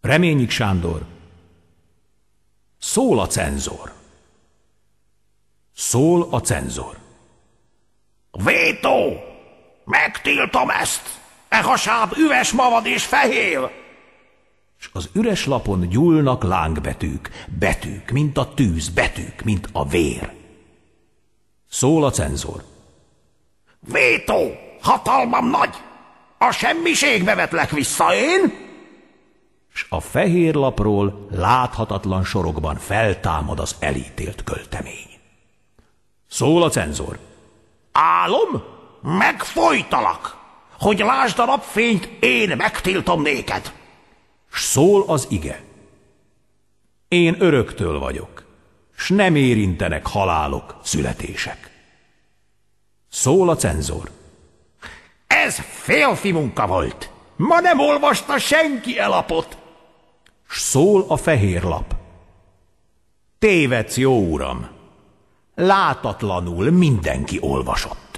Reményik Sándor. Szól a cenzor. Szól a cenzor. Vétó! Megtiltom ezt! E hasáb üves mavad és fehér! És az üres lapon gyúlnak lángbetűk, betűk, mint a tűz, betűk, mint a vér. Szól a cenzor. Vétó! Hatalmam nagy! A semmiségbe vetlek vissza én! s a fehér lapról láthatatlan sorokban feltámad az elítélt költemény. Szól a cenzor. Álom, megfojtalak, hogy lásd a napfényt, én megtiltom néked. S szól az ige. Én öröktől vagyok, s nem érintenek halálok, születések. Szól a cenzor. Ez félfi munka volt. Ma nem olvasta senki elapot s szól a fehér lap. Tévedsz, jó uram! Látatlanul mindenki olvasott.